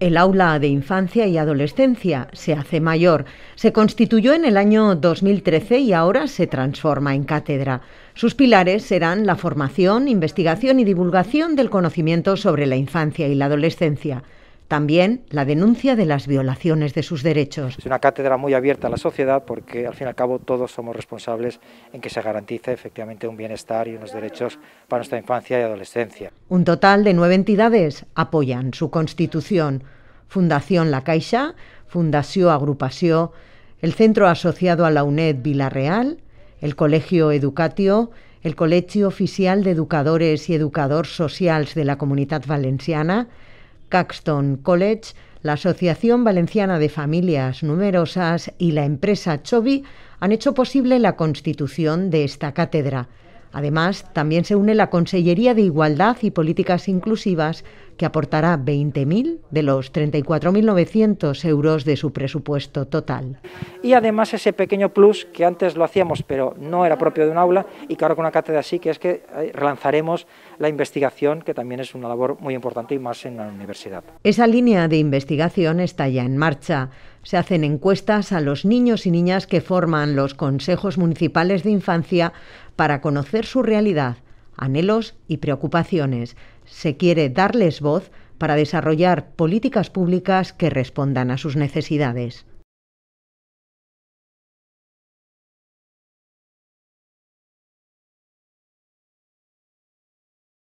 El aula de infancia y adolescencia se hace mayor. Se constituyó en el año 2013 y ahora se transforma en cátedra. Sus pilares serán la formación, investigación y divulgación del conocimiento sobre la infancia y la adolescencia. También la denuncia de las violaciones de sus derechos. Es una cátedra muy abierta a la sociedad porque al fin y al cabo todos somos responsables en que se garantice efectivamente un bienestar y unos derechos para nuestra infancia y adolescencia. Un total de nueve entidades apoyan su constitución. Fundación La Caixa, Fundación Agrupación, el Centro Asociado a la UNED Villarreal, el Colegio Educatio, el Colegio Oficial de Educadores y Educador Sociales de la Comunidad Valenciana, Caxton College, la Asociación Valenciana de Familias Numerosas y la empresa Chobi han hecho posible la constitución de esta cátedra. Además, también se une la Consellería de Igualdad y Políticas Inclusivas que aportará 20.000 de los 34.900 euros de su presupuesto total. Y además ese pequeño plus que antes lo hacíamos, pero no era propio de un aula, y que ahora con una cátedra así que es que eh, relanzaremos la investigación, que también es una labor muy importante y más en la universidad. Esa línea de investigación está ya en marcha. Se hacen encuestas a los niños y niñas que forman los consejos municipales de infancia para conocer su realidad anhelos y preocupaciones. Se quiere darles voz para desarrollar políticas públicas que respondan a sus necesidades.